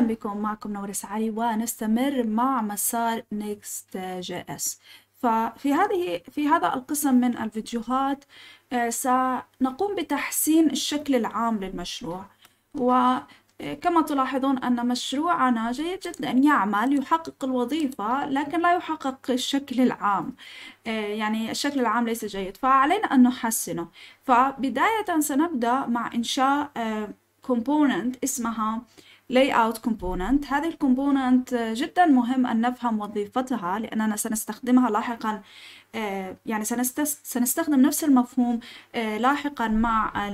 اهلا بكم معكم نورس علي ونستمر مع مسار نيكست جي اس ففي هذه في هذا القسم من الفيديوهات آه، سنقوم بتحسين الشكل العام للمشروع وكما آه، تلاحظون أن مشروعنا جيد جدا يعمل يحقق الوظيفة لكن لا يحقق الشكل العام آه، يعني الشكل العام ليس جيد فعلينا أن نحسنه فبداية سنبدأ مع إنشاء كومبوننت اسمها آه لاي اوت كومبوننت هذه الكومبوننت آه، جدا مهم ان نفهم وظيفتها لاننا سنستخدمها لاحقا آه، يعني سنستخدم نفس المفهوم آه، لاحقا مع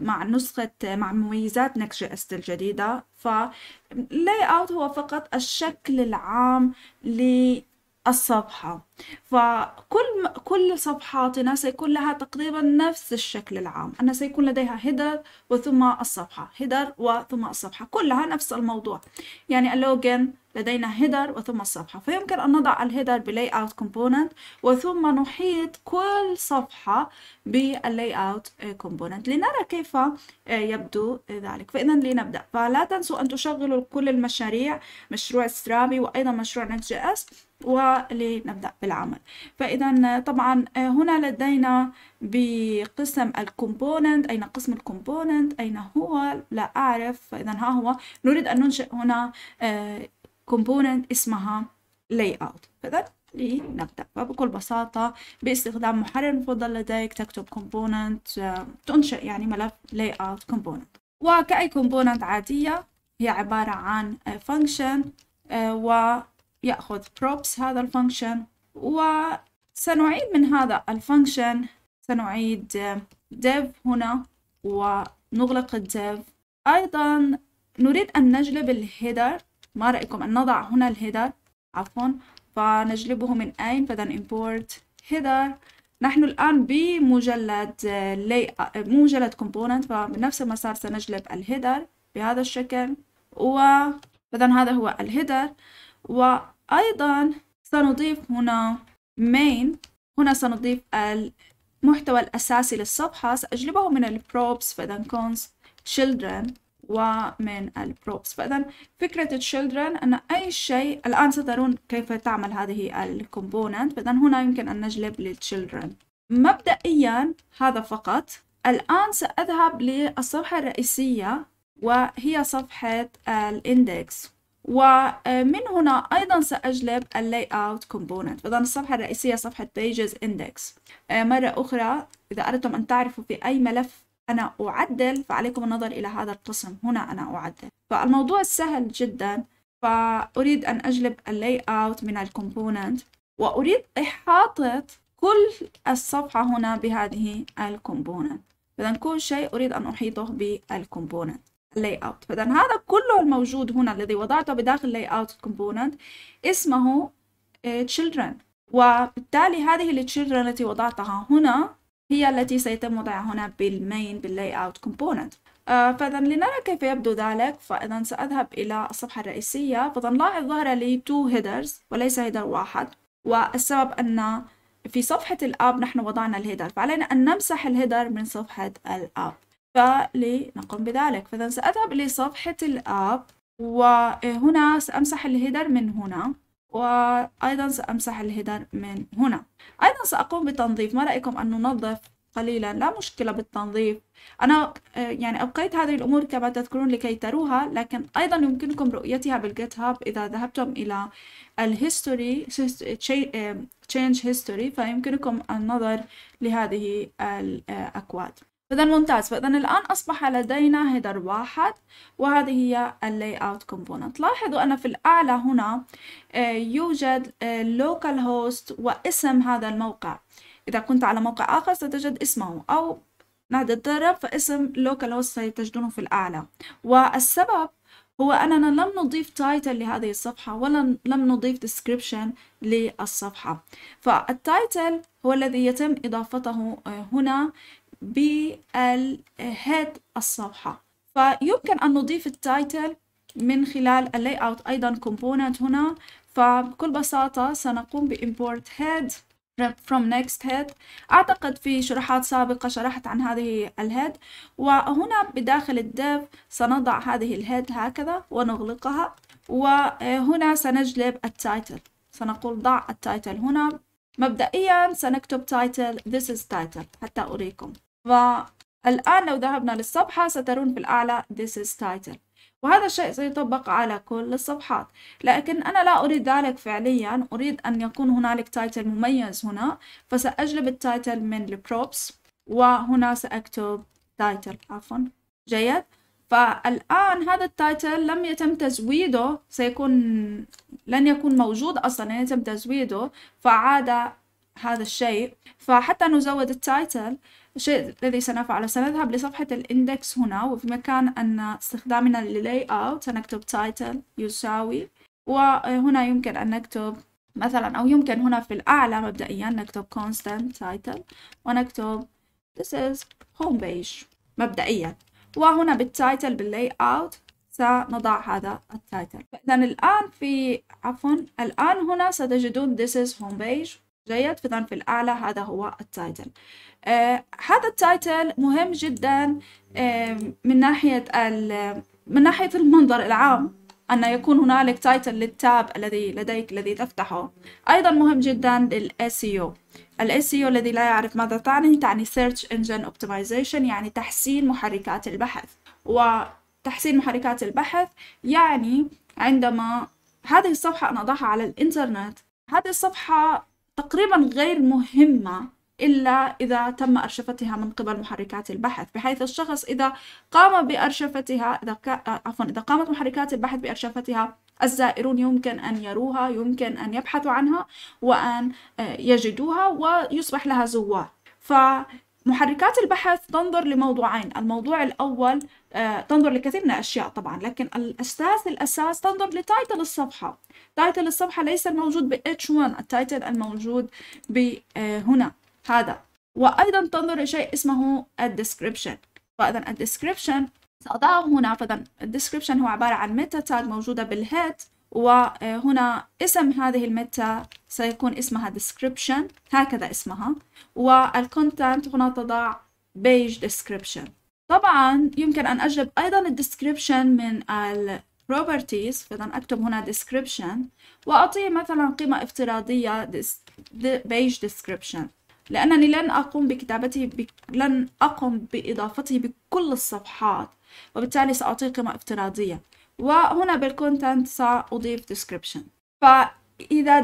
مع نسخة مع مميزات نكست أست الجديدة فلاي اوت هو فقط الشكل العام لي الصفحة فكل كل صفحاتنا سيكون لها تقريبا نفس الشكل العام أن سيكون لديها هيدر وثم الصفحة هيدر وثم الصفحة كلها نفس الموضوع يعني اللوجن لدينا هيدر وثم الصفحة فيمكن أن نضع الهيدر بلاي اوت كومبوننت وثم نحيط كل صفحة باللاي اوت كومبوننت لنرى كيف يبدو ذلك فإذا لنبدأ فلا تنسوا أن تشغلوا كل المشاريع مشروع سترابي وأيضا مشروع نت جي اس ولنبدأ بالعمل فإذا طبعا آه، هنا لدينا بقسم الكومبوننت أين قسم الكومبوننت أين هو لا أعرف فإذا ها هو نريد أن ننشئ هنا آه، كومبوننت اسمها layout فإذا لنبدأ فبكل بساطة باستخدام محرر مفضل لديك تكتب component آه، تنشئ يعني ملف layout component وكأي component عادية هي عبارة عن function و يأخذ props هذا الفانكشن وسنعيد من هذا الفانكشن سنعيد div هنا ونغلق dev أيضا نريد أن نجلب الهيدر ما رأيكم أن نضع هنا الهيدر عفوا فنجلبه من أين فدن import header نحن الآن بمجلد لي مجلد component فبنفس المسار سنجلب الهيدر بهذا الشكل و هذا هو الهيدر وأيضا سنضيف هنا main هنا سنضيف المحتوى الأساسي للصفحة سأجلبه من البروبس فإذا كونز children ومن البروبس فإذا فكرة children أن أي شيء الآن سترون كيف تعمل هذه الكومبوننت فإذا هنا يمكن أن نجلب للchildren مبدئيا هذا فقط الآن سأذهب للصفحة الرئيسية وهي صفحة الاندكس ومن هنا أيضا سأجلب اللاي اوت كومبوننت إذا الصفحة الرئيسية صفحة pages اندكس آه، مرة أخرى إذا أردتم أن تعرفوا في أي ملف أنا أعدل فعليكم النظر إلى هذا القسم هنا أنا أعدل فالموضوع سهل جدا فأريد أن أجلب اللاي اوت من الكومبوننت وأريد إحاطة كل الصفحة هنا بهذه الكومبوننت إذا كل شيء أريد أن أحيطه بالكومبوننت اوت فإذا هذا كله الموجود هنا الذي وضعته بداخل layout component اسمه آه، children وبالتالي هذه ال children التي وضعتها هنا هي التي سيتم وضعها هنا بالمين اوت component آه، فإذا لنرى كيف يبدو ذلك فإذا سأذهب إلى الصفحة الرئيسية فإذا نلاحظ ظهر لي تو هيدرز وليس هيدر واحد والسبب أن في صفحة الأب نحن وضعنا الهيدر فعلينا أن نمسح الهيدر من صفحة الأب فلنقم بذلك فإذا سأذهب لصفحة الآب وهنا سأمسح الهيدر من هنا وأيضا سأمسح الهيدر من هنا أيضا سأقوم بتنظيف ما رأيكم أن ننظف قليلا لا مشكلة بالتنظيف أنا آه، يعني أبقيت هذه الأمور كما تذكرون لكي تروها لكن أيضا يمكنكم رؤيتها بالجيت هاب إذا ذهبتم إلى الهيستوري آه، change history فيمكنكم النظر لهذه الأكواد آه، إذا ممتاز فإذا الآن أصبح لدينا هيدر واحد وهذه هي اللي اوت كومبوننت لاحظوا أن في الأعلى هنا آه، يوجد لوكال آه، هوست واسم هذا الموقع إذا كنت على موقع آخر ستجد اسمه أو نادي الضرب فاسم لوكال هوست ستجدونه في الأعلى والسبب هو أننا لم نضيف تايتل لهذه الصفحة ولم لم نضيف ديسكريبشن للصفحة فالتايتل هو الذي يتم إضافته آه، هنا بالهيد الصفحة فيمكن أن نضيف التايتل من خلال اللاي اوت أيضا كومبوننت هنا فبكل بساطة سنقوم بإمبورت هيد from next head أعتقد في شروحات سابقة شرحت عن هذه الهيد وهنا بداخل الديف سنضع هذه الهيد هكذا ونغلقها وهنا سنجلب التايتل سنقول ضع التايتل هنا مبدئيا سنكتب تايتل this is title حتى أريكم فالآن لو ذهبنا للصفحة سترون في الأعلى This is title وهذا الشيء سيطبق على كل الصفحات لكن أنا لا أريد ذلك فعليا أريد أن يكون هنالك تايتل مميز هنا فسأجلب التايتل من البروبس وهنا سأكتب تايتل عفوا جيد فالآن هذا التايتل لم يتم تزويده سيكون لن يكون موجود أصلا لن يتم تزويده فعاد هذا الشيء فحتى نزود التايتل الشيء الذي سنفعله سنذهب لصفحة الاندكس هنا وفي مكان أن استخدامنا للاي اوت سنكتب تايتل يساوي وهنا يمكن أن نكتب مثلا أو يمكن هنا في الأعلى مبدئيا نكتب constant title ونكتب this is home page مبدئيا وهنا بالتايتل باللاي اوت سنضع هذا التايتل إذا الآن في عفوا الآن هنا ستجدون this is home page جيد فإذا في الأعلى هذا هو التايتل آه هذا التايتل مهم جدا آه من ناحية من ناحية المنظر العام أن يكون هنالك تايتل للتاب الذي لديك الذي تفتحه أيضا مهم جدا لل SEO ال SEO الذي لا يعرف ماذا تعني تعني Search Engine Optimization يعني تحسين محركات البحث وتحسين محركات البحث يعني عندما هذه الصفحة أنا أضعها على الإنترنت هذه الصفحة تقريبا غير مهمة إلا إذا تم أرشفتها من قبل محركات البحث بحيث الشخص إذا قام بأرشفتها إذا ك... عفوا إذا قامت محركات البحث بأرشفتها الزائرون يمكن أن يروها يمكن أن يبحثوا عنها وأن آه، يجدوها ويصبح لها زوار ف محركات البحث تنظر لموضوعين الموضوع الأول آه، تنظر لكثير من الأشياء طبعا لكن الأساس الأساس تنظر لتايتل الصفحة تايتل الصفحة ليس الموجود ب H1 التايتل الموجود آه، هنا هذا وأيضا تنظر لشيء اسمه الديسكريبشن فإذا الديسكريبشن سأضعه هنا فإذا الديسكريبشن هو عبارة عن ميتا تاج موجودة بالهيد وهنا اسم هذه المتا سيكون اسمها description هكذا اسمها والكونتنت هنا تضع page description طبعا يمكن أن أجلب أيضا description من ال properties فإذا أكتب هنا description وأعطيه مثلا قيمة افتراضية page description لأنني لن أقوم بكتابته ب... لن أقوم بإضافته بكل الصفحات وبالتالي سأعطيه قيمة افتراضية وهنا بالكونتنت سأضيف description فإذا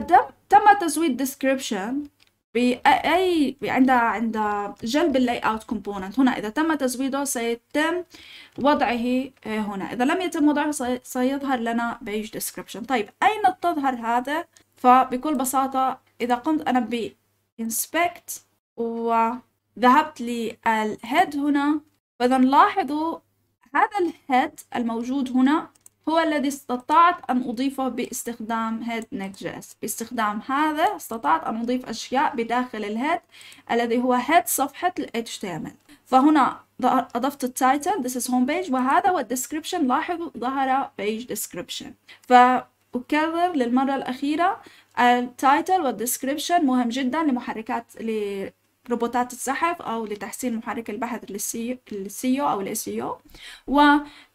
تم تزويد description بأي عند عند جلب اللاي اوت كومبوننت هنا إذا تم تزويده سيتم وضعه آه، هنا إذا لم يتم وضعه سيظهر لنا بيج description طيب أين تظهر هذا فبكل بساطة إذا قمت أنا ب inspect وذهبت للهيد هنا فإذا لاحظوا هذا الهيد الموجود هنا هو الذي استطعت أن أضيفه باستخدام هيد نيك جيس باستخدام هذا استطعت أن أضيف أشياء بداخل الهيد الذي هو هيد صفحة ال HTML فهنا أضفت التايتل this is home page وهذا هو description لاحظوا ظهر page description فأكرر للمرة الأخيرة التايتل والديسكريبشن مهم جدا لمحركات لروبوتات الزحف أو لتحسين محرك البحث للسيو أو الاسيو و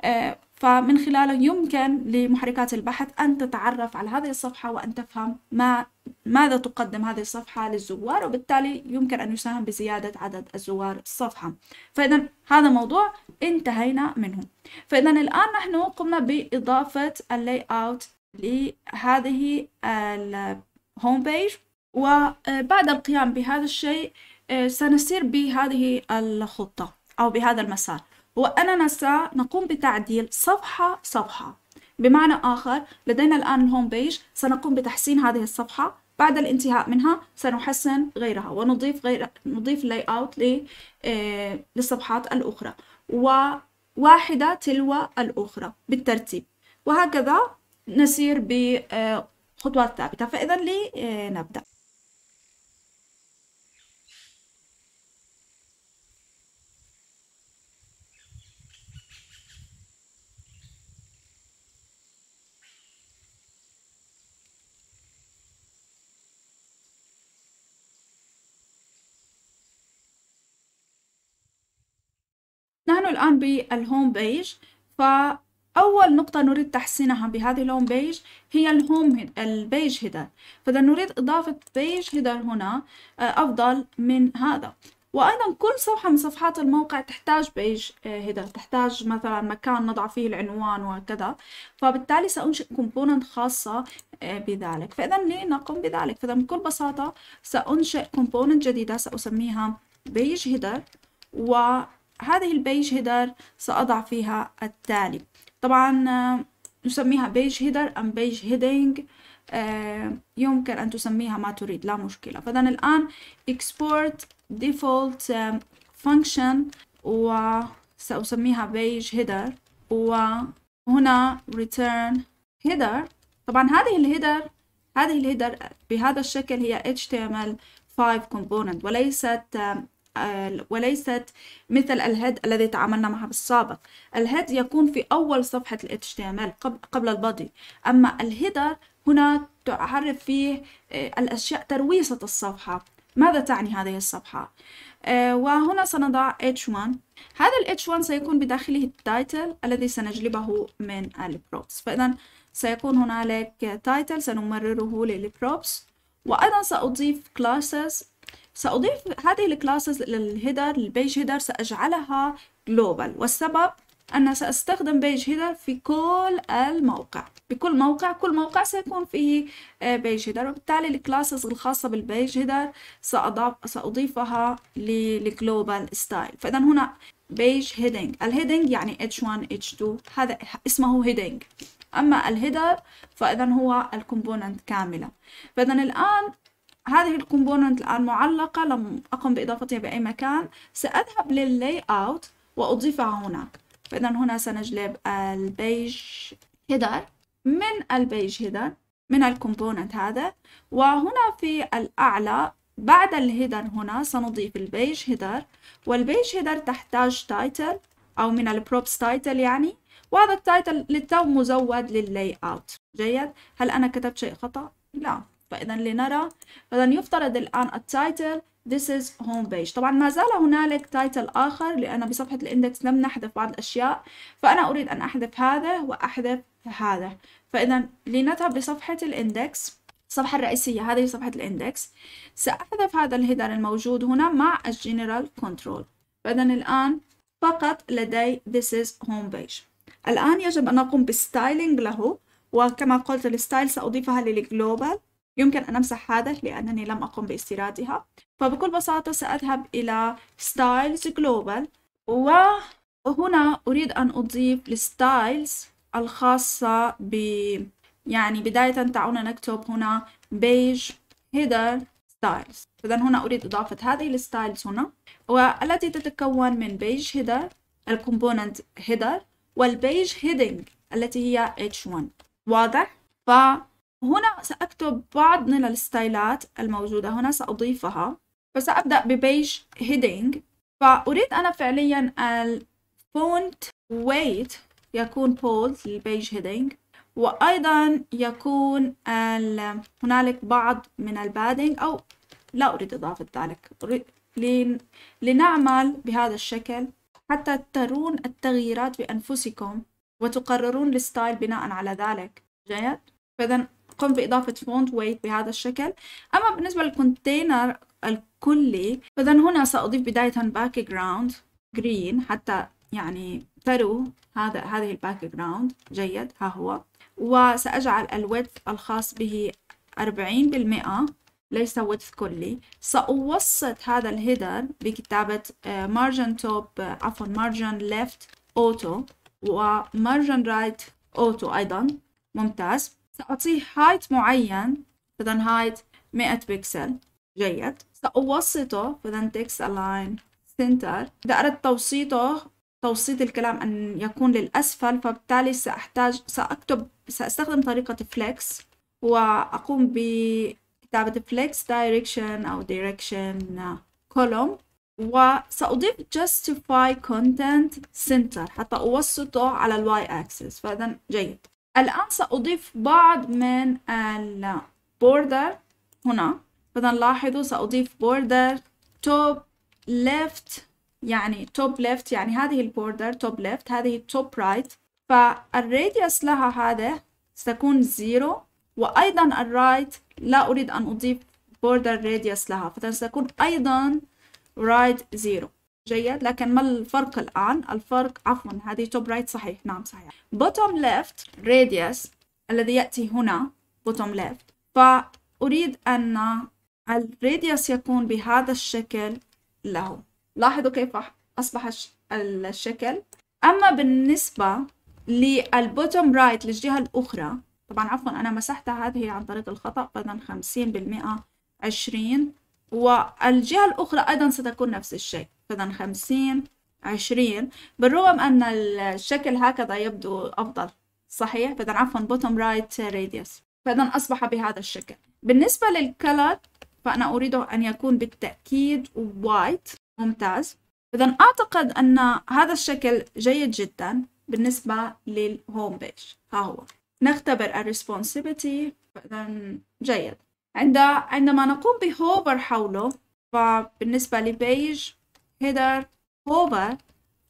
آه، فمن خلاله يمكن لمحركات البحث أن تتعرف على هذه الصفحة وأن تفهم ما ماذا تقدم هذه الصفحة للزوار وبالتالي يمكن أن يساهم بزيادة عدد الزوار الصفحة فإذا هذا موضوع انتهينا منه فإذا الآن نحن قمنا بإضافة اللي أوت لهذه الهوم بيج وبعد القيام بهذا الشيء آه، سنسير بهذه الخطة أو بهذا المسار وأننا سنقوم بتعديل صفحة صفحة بمعنى آخر لدينا الآن الهوم بيج سنقوم بتحسين هذه الصفحة بعد الانتهاء منها سنحسن غيرها ونضيف غير نضيف لاي اوت آه، للصفحات الأخرى وواحدة تلو الأخرى بالترتيب وهكذا نسير بخطوات آه، ثابتة فإذا لنبدأ الآن بالهوم بيج فأول نقطة نريد تحسينها بهذه الهوم بيج هي الهوم البيج هيدر فإذا نريد إضافة بيج هيدر هنا آه، أفضل من هذا وأيضا كل صفحة من صفحات الموقع تحتاج بيج هيدر آه، تحتاج مثلا مكان نضع فيه العنوان وكذا فبالتالي سأنشئ كومبوننت خاصة آه، بذلك فإذا لنقم بذلك فإذا بكل بساطة سأنشئ كومبوننت جديدة سأسميها بيج هيدر و هذه البيج هيدر سأضع فيها التالي طبعا آه، نسميها بيج هيدر أم بيج هيدنج آه، يمكن أن تسميها ما تريد لا مشكلة فإذا الآن export default آه، function وسأسميها بيج هيدر وهنا return هيدر طبعا هذه الهيدر هذه الهيدر بهذا الشكل هي HTML5 component وليست وليست مثل الهيد الذي تعاملنا معه بالسابق الهيد يكون في أول صفحة ال HTML قبل البادي أما الهيدر هنا تعرف فيه آه، الأشياء ترويسة الصفحة ماذا تعني هذه الصفحة آه، وهنا سنضع H1 هذا ال H1 سيكون بداخله التايتل الذي سنجلبه من البروبس فإذا سيكون هنالك تايتل سنمرره للبروبس وأيضا سأضيف classes سأضيف هذه الكلاسز للهيدر البيج هيدر سأجعلها جلوبال والسبب أنا سأستخدم بيج هيدر في كل الموقع بكل موقع كل موقع سيكون فيه آه، بيج هيدر وبالتالي الكلاسز الخاصة بالبيج هيدر سأضيفها للجلوبال ستايل فإذا هنا بيج هيدنج الهيدنج يعني H1 H2 هذا اسمه هيدنج أما الهيدر فإذا هو الكومبوننت كاملة فإذا الآن هذه الكومبوننت الان معلقه لم أقم بإضافتها بأي مكان سأذهب لللاي أوت وأضيفها هناك فإذا هنا سنجلب البيج هيدر من البيج هيدر من الكومبوننت هذا وهنا في الأعلى بعد الهيدر هنا سنضيف البيج هيدر والبيج هيدر تحتاج تايتل أو من البروبس تايتل يعني وهذا التايتل للتو مزود لللاي اوت جيد هل أنا كتبت شيء خطأ؟ لا فإذا لنرى فإذا يفترض الآن التايتل This is home page طبعا ما زال هنالك تايتل آخر لأن بصفحة الإندكس لم نحذف بعض الأشياء فأنا أريد أن أحذف هذا وأحذف هذا فإذا لنذهب لصفحة الإندكس الصفحة الرئيسية هذه صفحة الإندكس سأحذف هذا الهيدر الموجود هنا مع الجنرال كنترول فإذا الآن فقط لدي This is home page الآن يجب أن أقوم بستايلينج له وكما قلت الستايل سأضيفها للجلوبال يمكن أن أمسح هذا لأنني لم أقم باستيرادها فبكل بساطة سأذهب إلى styles global وهنا أريد أن أضيف الستايلز الخاصة ب يعني بداية دعونا نكتب هنا beige header styles إذا هنا أريد إضافة هذه الستايلز هنا والتي تتكون من beige header الكومبوننت header والبيج هيدنج التي هي H1 واضح؟ ف هنا سأكتب بعض من الستايلات الموجودة هنا سأضيفها فسأبدأ ببيج هيدينج فأريد أنا فعليا الفونت ويت يكون بولد للبيج هيدينج وأيضا يكون هنالك بعض من البادينج أو لا أريد إضافة ذلك لنعمل بهذا الشكل حتى ترون التغييرات بأنفسكم وتقررون الستايل بناء على ذلك جيد؟ فإذا تقوم بإضافة فونت ويت بهذا الشكل أما بالنسبة للكونتينر الكلي فإذا هنا سأضيف بداية باك جراوند جرين حتى يعني تروا هذا هذه الباك جراوند جيد ها هو وسأجعل الويدث الخاص به 40% ليس ويدث كلي سأوسط هذا الهيدر بكتابة مارجن آه، توب آه، عفوا مارجن ليفت أوتو ومارجن رايت أوتو أيضا ممتاز سأعطيه هايت معين فإذا هايت 100 بكسل جيد سأوسطه فإذا text align center إذا أردت توسيطه توسيط الكلام أن يكون للأسفل فبالتالي سأحتاج سأكتب سأستخدم طريقة flex وأقوم بكتابة flex direction أو direction column وسأضيف justify content center حتى أوسطه على الواي axis فإذا جيد الآن سأضيف بعض من البوردر هنا إذا لاحظوا سأضيف بوردر توب ليفت يعني توب ليفت يعني هذه البوردر توب ليفت هذه توب رايت فالراديوس لها هذا ستكون زيرو وأيضا الرايت لا أريد أن أضيف بوردر راديوس لها فستكون أيضا رايت زيرو جيد لكن ما الفرق الآن الفرق عفوا هذه توب رايت صحيح نعم صحيح بوتوم ليفت راديوس الذي يأتي هنا بوتوم ليفت فأريد أن الراديوس يكون بهذا الشكل له لاحظوا كيف أصبح الشكل أما بالنسبة للبوتوم رايت للجهة الأخرى طبعا عفوا أنا مسحت هذه عن طريق الخطأ فإذا خمسين بالمئة عشرين والجهة الأخرى أيضا ستكون نفس الشيء فإذا خمسين عشرين بالرغم أن الشكل هكذا يبدو أفضل صحيح فإذا عفوا bottom right radius فإذا أصبح بهذا الشكل بالنسبة للكلر فأنا أريده أن يكون بالتأكيد وايت ممتاز إذا أعتقد أن هذا الشكل جيد جدا بالنسبة للهوم بيج ها هو نختبر الريسبونسبيتي فإذا جيد عند عندما نقوم بهوفر حوله فبالنسبة لبيج header هوفر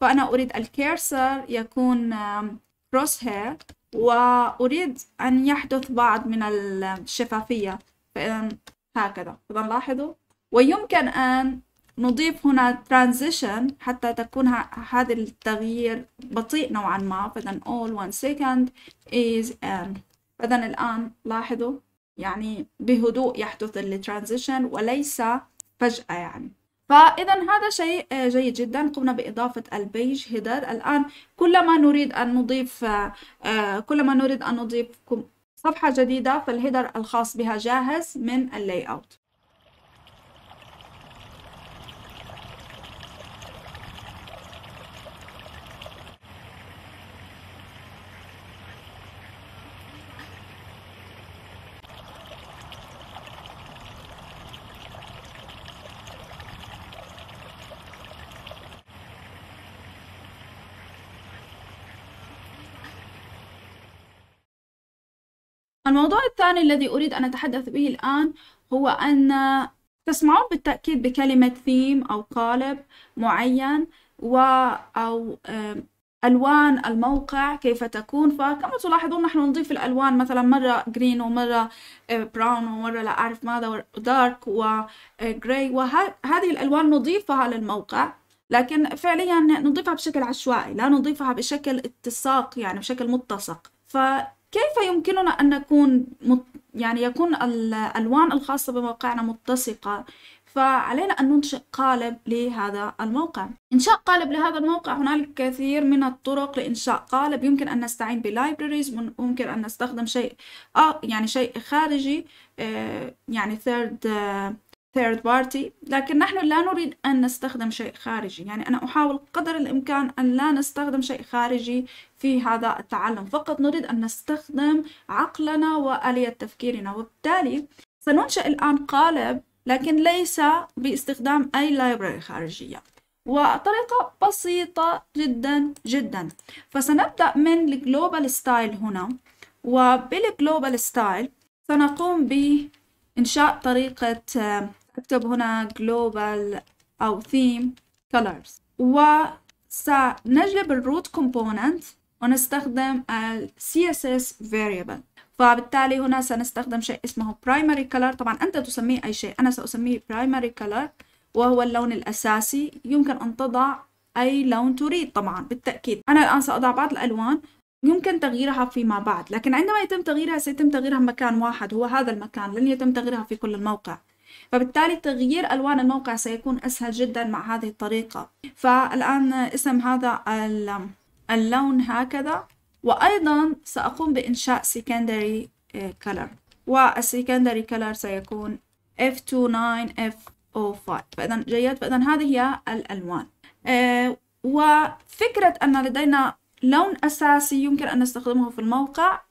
فأنا أريد الكيرسر يكون كروس هير وأريد أن يحدث بعض من الشفافية فإذا هكذا إذا لاحظوا ويمكن أن نضيف هنا transition حتى تكون هذا التغيير بطيء نوعا ما فإذا all one second is n فإذا الآن لاحظوا يعني بهدوء يحدث الترانزيشن وليس فجأة يعني فإذا هذا شيء آه، جيد جدا قمنا بإضافة البيج هيدر الآن كلما نريد أن نضيف آه، آه، كلما نريد أن نضيف صفحة جديدة فالهيدر الخاص بها جاهز من اللاي أوت الموضوع الثاني الذي أريد أن أتحدث به الآن هو أن تسمعون بالتأكيد بكلمة ثيم أو قالب معين و أو ألوان الموقع كيف تكون فكما تلاحظون نحن نضيف الألوان مثلا مرة جرين ومرة براون آه، ومرة لا أعرف ماذا ودارك وغري آه، وهذه الألوان نضيفها للموقع لكن فعليا نضيفها بشكل عشوائي لا نضيفها بشكل اتساق يعني بشكل متسق ف كيف يمكننا أن نكون مت... يعني يكون الألوان الخاصة بموقعنا متسقة فعلينا أن ننشئ قالب لهذا الموقع إنشاء قالب لهذا الموقع هنالك كثير من الطرق لإنشاء قالب يمكن أن نستعين بلايبريز ممكن أن نستخدم شيء آه يعني شيء خارجي يعني ثيرد third party لكن نحن لا نريد أن نستخدم شيء خارجي يعني أنا أحاول قدر الإمكان أن لا نستخدم شيء خارجي في هذا التعلم فقط نريد أن نستخدم عقلنا وآلية تفكيرنا وبالتالي سننشئ الآن قالب لكن ليس باستخدام أي لايبراري خارجية وطريقة بسيطة جدا جدا فسنبدأ من الجلوبال ستايل هنا وبالجلوبال ستايل سنقوم بإنشاء طريقة اكتب هنا global أو theme colors وسنجلب الروت component ونستخدم ال CSS variable فبالتالي هنا سنستخدم شيء اسمه primary color طبعا أنت تسميه أي شيء أنا سأسميه primary color وهو اللون الأساسي يمكن أن تضع أي لون تريد طبعا بالتأكيد أنا الآن سأضع بعض الألوان يمكن تغييرها فيما بعد لكن عندما يتم تغييرها سيتم تغييرها مكان واحد هو هذا المكان لن يتم تغييرها في كل الموقع فبالتالي تغيير ألوان الموقع سيكون أسهل جدا مع هذه الطريقة فالآن اسم هذا اللون هكذا وأيضا سأقوم بإنشاء secondary آه، color والسكندري color سيكون F29F05 فإذا جيد فإذا هذه هي الألوان آه، وفكرة أن لدينا لون أساسي يمكن أن نستخدمه في الموقع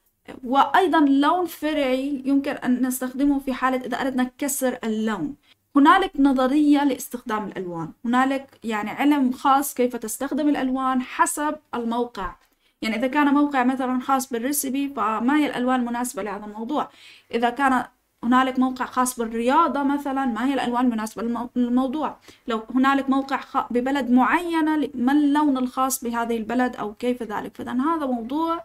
وأيضا لون فرعي يمكن أن نستخدمه في حالة إذا أردنا كسر اللون هنالك نظرية لاستخدام الألوان هنالك يعني علم خاص كيف تستخدم الألوان حسب الموقع يعني إذا كان موقع مثلا خاص بالريسبي فما هي الألوان المناسبة لهذا الموضوع إذا كان هنالك موقع خاص بالرياضة مثلا ما هي الألوان المناسبة للموضوع لو هنالك موقع ببلد معينة ما اللون الخاص بهذه البلد أو كيف ذلك فإذا هذا موضوع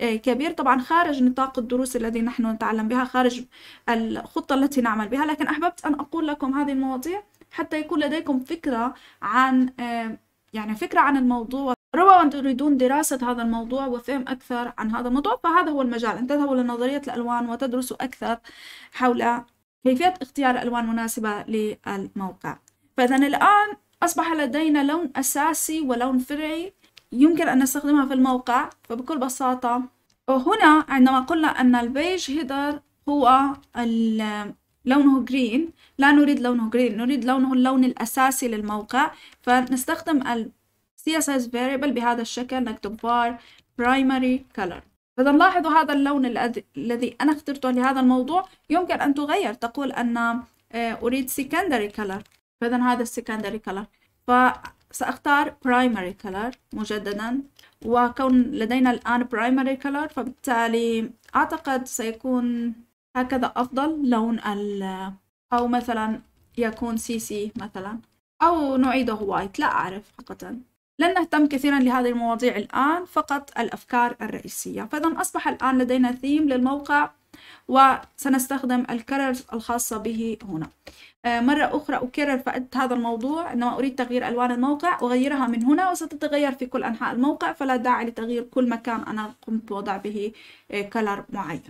آه، كبير طبعا خارج نطاق الدروس الذي نحن نتعلم بها خارج الخطة التي نعمل بها لكن أحببت أن أقول لكم هذه المواضيع حتى يكون لديكم فكرة عن آه، يعني فكرة عن الموضوع ربما تريدون دراسة هذا الموضوع وفهم أكثر عن هذا الموضوع فهذا هو المجال أن تذهبوا لنظرية الألوان وتدرسوا أكثر حول كيفية اختيار ألوان مناسبة للموقع فإذا الآن أصبح لدينا لون أساسي ولون فرعي يمكن أن نستخدمها في الموقع فبكل بساطة وهنا عندما قلنا أن البيج هيدر هو لونه جرين لا نريد لونه جرين نريد لونه اللون الأساسي للموقع فنستخدم CSS variable بهذا الشكل نكتب var primary color فإذا لاحظوا هذا اللون الذي أنا اخترته لهذا الموضوع يمكن أن تغير تقول أن آه، أريد secondary color فإذا هذا secondary color فسأختار primary color مجددا وكون لدينا الآن primary color فبالتالي أعتقد سيكون هكذا أفضل لون ال أو مثلا يكون سي سي مثلا أو نعيده white لا أعرف حقا لن نهتم كثيرا لهذه المواضيع الآن فقط الأفكار الرئيسية فإذا أصبح الآن لدينا ثيم للموقع وسنستخدم الكرر الخاصة به هنا آه، مرة أخرى أكرر فائدة هذا الموضوع إنما أريد تغيير ألوان الموقع أغيرها من هنا وستتغير في كل أنحاء الموقع فلا داعي لتغيير كل مكان أنا قمت بوضع به كلر آه، معين